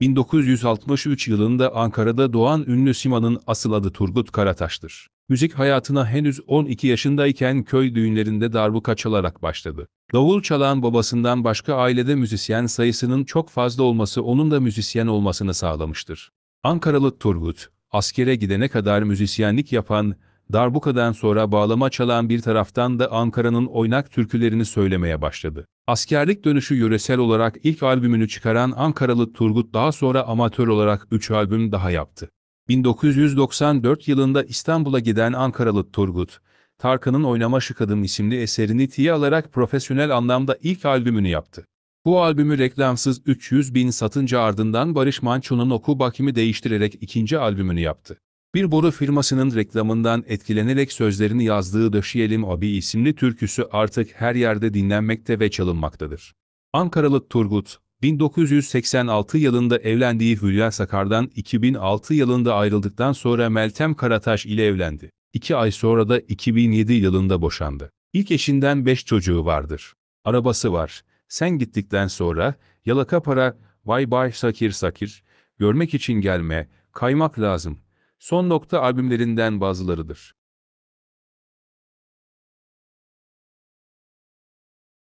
1963 yılında Ankara'da doğan ünlü Sima'nın asıl adı Turgut Karataş'tır. Müzik hayatına henüz 12 yaşındayken köy düğünlerinde darbuka çalarak başladı. Davul çalan babasından başka ailede müzisyen sayısının çok fazla olması onun da müzisyen olmasını sağlamıştır. Ankaralı Turgut, askere gidene kadar müzisyenlik yapan Darbuka'dan sonra bağlama çalan bir taraftan da Ankara'nın oynak türkülerini söylemeye başladı. Askerlik dönüşü yöresel olarak ilk albümünü çıkaran Ankaralı Turgut daha sonra amatör olarak 3 albüm daha yaptı. 1994 yılında İstanbul'a giden Ankaralı Turgut, Tarkan'ın Oynama Şıkadım isimli eserini tiye alarak profesyonel anlamda ilk albümünü yaptı. Bu albümü reklamsız 300 bin satınca ardından Barış Manço'nun Oku Bakimi değiştirerek ikinci albümünü yaptı. Bir boru firmasının reklamından etkilenerek sözlerini yazdığı Döşeyelim Abi isimli türküsü artık her yerde dinlenmekte ve çalınmaktadır. Ankaralı Turgut, 1986 yılında evlendiği Hülya Sakar'dan 2006 yılında ayrıldıktan sonra Meltem Karataş ile evlendi. İki ay sonra da 2007 yılında boşandı. İlk eşinden beş çocuğu vardır. Arabası var. Sen gittikten sonra, yalaka para, vay bay sakir sakir, görmek için gelme, kaymak lazım.'' Son nokta albümlerinden bazılarıdır.